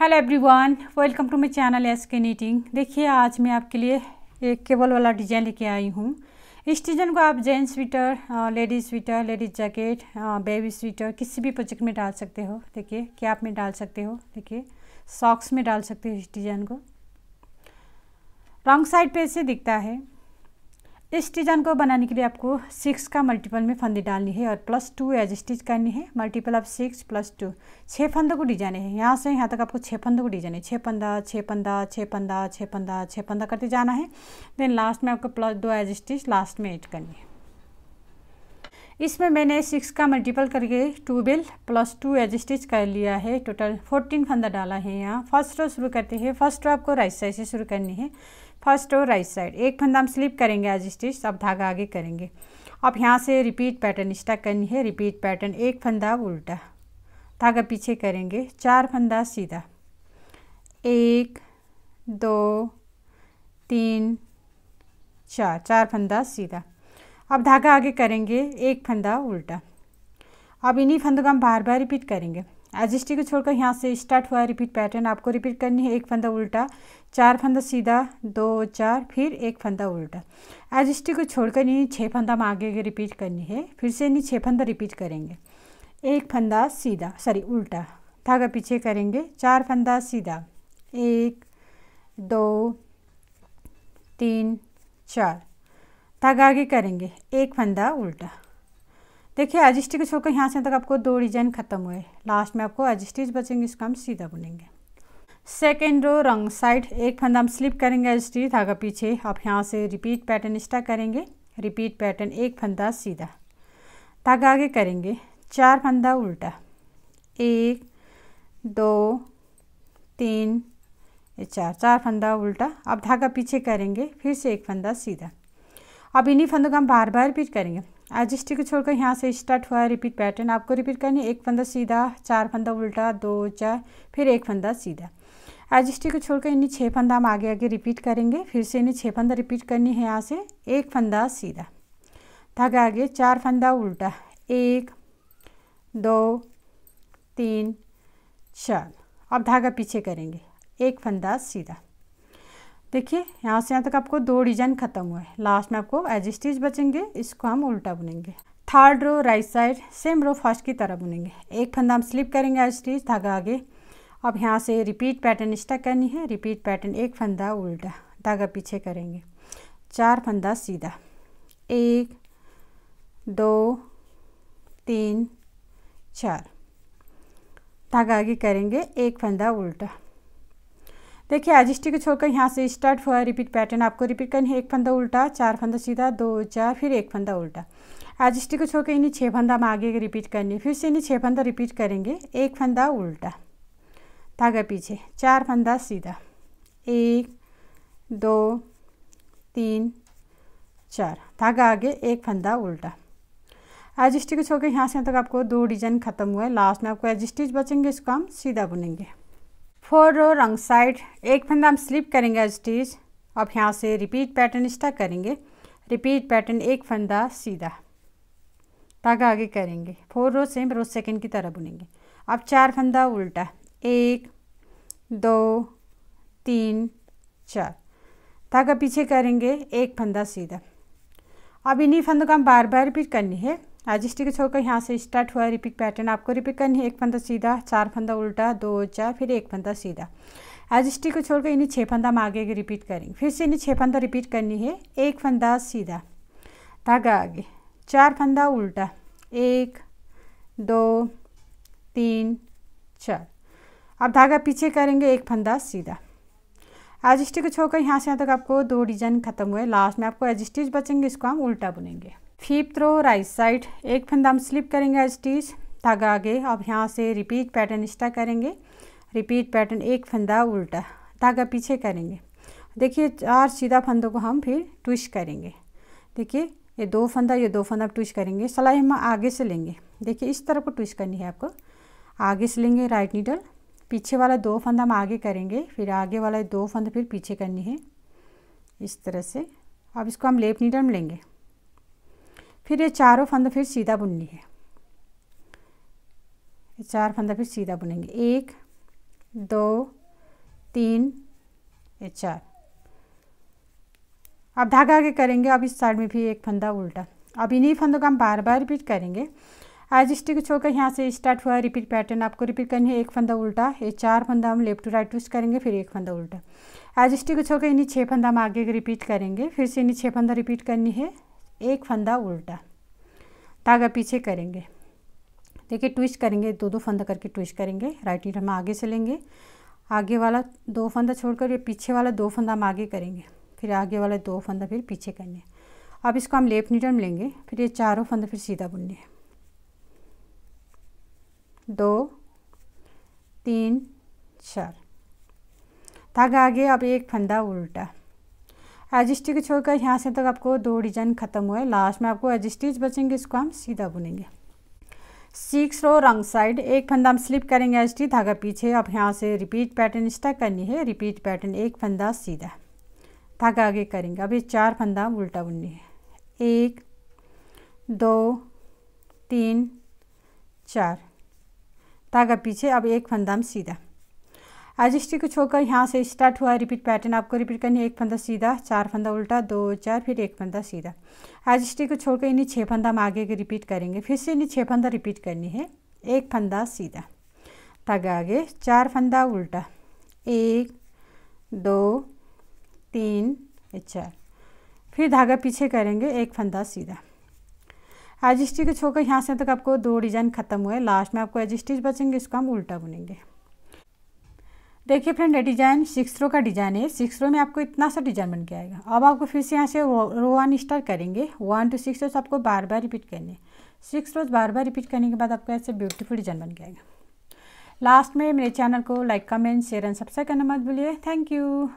hello everyone welcome to my channel S K knitting देखिए आज मैं आपके लिए एक केबल वाला डिजाइन लेके आई हूँ इस डिज़ाइन को आप gents sweater ladies sweater ladies jacket baby sweater किसी भी प्रोजेक्ट में डाल सकते हो देखिए कैप में डाल सकते हो देखिए सॉक्स में डाल सकते हो इस डिज़ाइन को रॉन्ग साइड पे ऐसे दिखता है इस डिजाइन को बनाने के लिए आपको सिक्स का मल्टीपल में फंदे डालनी है और प्लस टू एज स्टिच करनी है multiple of six plus two छः फंदों को डिजाइन है यहाँ से यहाँ तक आपको छः फंदों को डिजाइन है छः पंदा छः पंदा छः पंदा छः पंदा छः पंदा करते जाना है देन लास्ट में आपको प्लस दो एज स्टिच लास्ट में एड करनी है इसमें मैंने सिक्स का मल्टीपल करके टू बेल प्लस टू एज स्टिच कर लिया है टोटल फोर्टीन फंदा डाला है यहाँ फर्स्ट रो शुरू करते हैं फर्स्ट रो आपको राइट साइड से शुरू करनी है फर्स्ट और राइट साइड एक फंदा हम स्लिप करेंगे आज स्टिच अब धागा आगे करेंगे अब यहाँ से रिपीट पैटर्न स्टार्ट करनी है रिपीट पैटर्न एक फंदा उल्टा धागा पीछे करेंगे चार फंदा सीधा एक दो तीन चार चार फंदा सीधा अब धागा आगे करेंगे एक फंदा उल्टा अब इन्हीं फंदों का हम बार बार रिपीट करेंगे एजिस्टी को छोड़कर यहाँ से स्टार्ट हुआ रिपीट पैटर्न आपको रिपीट करनी है एक फंदा उल्टा चार फंदा सीधा दो चार फिर एक फंदा उल्टा एजिस्टी को छोड़कर नहीं छः फंदा हम आगे रिपीट करनी है फिर से नहीं छः फंदा रिपीट करेंगे एक फंदा सीधा सॉरी उल्टा धागा पीछे करेंगे चार फंदा सीधा एक दो तीन चार धागा आगे करेंगे एक फंदा उल्टा देखिए एजिस्टिक छोड़कर यहाँ से तक आपको दो डिजाइन खत्म हुए लास्ट में आपको एजिस्टिक बचेंगे इसको हम सीधा बुनेंगे सेकेंड रो रंग साइड एक फंदा हम स्लिप करेंगे एज टी धागा पीछे अब यहाँ से रिपीट पैटर्न स्टा करेंगे रिपीट पैटर्न एक फंदा सीधा धागा आगे करेंगे चार फंदा उल्टा एक दो तीन चार चार फंदा उल्टा अब धागा पीछे करेंगे फिर से एक फंदा सीधा अब इन्हीं फंदों का हम बार बार रिपीट करेंगे एजिस्टी को छोड़कर यहाँ से स्टार्ट हुआ है रिपीट पैटर्न आपको रिपीट करनी है एक फंदा सीधा चार फंदा उल्टा दो चार फिर एक फंदा सीधा एजिस्टी को छोड़कर इन्हीं छः फंदा हम आगे आगे रिपीट करेंगे फिर से इन्हें छः फंदा रिपीट करनी है यहाँ से एक फंदा सीधा धागा आगे चार फंदा उल्टा एक दो तीन चार अब धागा पीछे करेंगे एक फंदा सीधा देखिए यहाँ से यहाँ तक आपको दो डिजाइन खत्म हुआ है लास्ट में आपको एज स्टिच बचेंगे इसको हम उल्टा बुनेंगे third row right side same row first की तरह बुनेंगे एक फंदा हम स्लिप करेंगे एज स्टिच धागा आगे अब यहाँ से रिपीट पैटर्न स्टक करनी है रिपीट पैटर्न एक फंदा उल्टा धागा पीछे करेंगे चार फंदा सीधा एक दो तीन चार धागा आगे करेंगे एक फंदा उल्टा देखिए आज स्टिक छोड़कर यहाँ से स्टार्ट हुआ रिपीट पैटर्न आपको रिपीट करनी है एक फंदा उल्टा चार फंदा सीधा दो चार फिर एक फंदा उल्टा आज स्टिक को छोड़कर इन्हें छः फंदा हम आगे रिपीट करनी है फिर से इन्हें छः फंदा रिपीट करेंगे एक फंदा उल्टा धागा पीछे चार फंदा सीधा एक दो तीन चार धागा आगे एक फंदा उल्टा एज स्टिच होकर यहाँ से तक आपको दो डिजाइन खत्म हुआ है लास्ट में आपको एज स्टिच बचेंगे इसको हम सीधा बुनेंगे फोर रो रंग साइड एक फंदा हम स्लिप करेंगे स्टिच अब यहाँ से रिपीट पैटर्न स्टा करेंगे रिपीट पैटर्न एक फंदा सीधा तक आगे करेंगे four row same row second की तरह बुनेंगे अब चार फंदा उल्टा एक दो तीन चार तक पीछे करेंगे एक फंदा सीधा अब इन्हीं फंदों का हम बार बार रिपीट करनी है जिस्टी के छोड़कर यहाँ से स्टार्ट हुआ रिपीट पैटर्न आपको रिपीट करनी है एक फंदा सीधा चार फंदा उल्टा दो चार फिर एक फंदा सीधा एजिस्टी को छोड़कर इन्हें छः फंदा हम आगे रिपीट करेंगे फिर से इन्हें छः फंदा रिपीट करनी है एक फंदा सीधा धागा आगे चार फंदा उल्टा एक दो तीन चार अब धागा पीछे करेंगे एक फंदा सीधा एजिस्टिक को छोड़कर यहाँ से यहाँ तक आपको दो डिजाइन खत्म हुए लास्ट में आपको एजिस्टिज बचेंगे इसको हम उल्टा बुनेंगे फीप थ्रो राइट साइड एक फंदा हम स्लिप करेंगे स्टिच धागा आगे अब यहाँ से रिपीट पैटर्न स्टा करेंगे रिपीट पैटर्न एक फंदा उल्टा धागा पीछे करेंगे देखिए चार सीधा फंदों को हम फिर ट्विस्ट करेंगे देखिए ये दो फंदा ये दो फंदा ट्विस्ट करेंगे सलाई हम आगे से लेंगे देखिए इस तरफ को ट्विस्ट करनी है आपको आगे से लेंगे राइट नीडल पीछे वाला दो फंदा हम आगे करेंगे फिर आगे वाला दो फंदा फिर पीछे करनी है इस तरह से अब इसको हम लेफ्ट नीडल में लेंगे फिर ये चारों फंदा फिर सीधा बुननी है ये चार फंदा फिर सीधा बुनेंगे एक दो तीन ये चार अब धागा आगे करेंगे अब इस साइड में भी एक फंदा उल्टा अब इन्हीं फंदों का हम बार बार रिपीट करेंगे आज स्टिक छोड़कर यहाँ से स्टार्ट हुआ रिपीट पैटर्न आपको रिपीट करनी है एक फंदा उल्टा ये चार फंदा हम लेफ्ट टू राइट ट्विस्ट करेंगे फिर एक फंदा उल्टा आज स्टिक छोड़कर इन्हीं छः फंदा हम आगे रिपीट करेंगे फिर से इन्हीं छः फंदा रिपीट करनी है एक फंदा उल्टा धागा पीछे करेंगे देखिए ट्विस्ट करेंगे दो दो फंदा करके ट्विस्ट करेंगे राइट नीड हम आगे चलेंगे आगे वाला दो फंदा छोड़कर ये पीछे वाला दो फंदा हम आगे करेंगे फिर आगे वाला दो फंदा फिर पीछे करेंगे अब इसको हम लेफ्ट नीड में लेंगे फिर ये चारों फंदा फिर सीधा बुनने दो तीन चार धागा आगे अब एक फंदा उल्टा एजिस्टिक छोड़कर यहाँ से तक आपको दो डिजाइन खत्म हुए लास्ट में आपको एजिस्टिच बचेंगे इसको हम सीधा बुनेंगे सिक्स रो रंग साइड एक फंदा हम स्लिप करेंगे एच टी धागा पीछे अब यहाँ से रिपीट पैटर्न स्टक करनी है रिपीट पैटर्न एक फंदा सीधा धागा आगे करेंगे अब ये चार फंदा उल्टा बुननी है एक दो तीन चार धागा पीछे अब एक फंदा हम सीधा आज स्टिक कुछ होकर यहाँ से स्टार्ट हुआ रिपीट पैटर्न आपको रिपीट करनी है एक फंदा सीधा चार फंदा उल्टा दो चार फिर एक फंदा सीधा आज स्टिक को छोड़कर इन्हें छः फंदा हम आगे रिपीट करेंगे फिर से इन्हें छः फंदा रिपीट करनी है एक फंदा सीधा धागा आगे चार फंदा उल्टा एक दो तीन चार फिर धागा पीछे करेंगे एक फंदा सीधा एजिस्टिच को छोड़कर यहाँ से तक आपको दो डिजाइन खत्म हुए लास्ट में आपको एजिस्टिच बचेंगे इसको हम उल्टा बुनेंगे देखिए फ्रेंड ये डिज़ाइन सिक्स रो का डिज़ाइन है सिक्स रो में आपको इतना सा डिज़ाइन बन के आएगा अब आपको फिर से यहाँ से रो वन स्टार्ट करेंगे वन टू सिक्स रोज आपको बार बार रिपीट करनी है सिक्स रोज बार बार रिपीट करने के बाद आपको ऐसे ब्यूटीफुल डिज़ाइन बन के आएगा लास्ट में मेरे चैनल को like comment share and subscribe करना मत भूलिए थैंक यू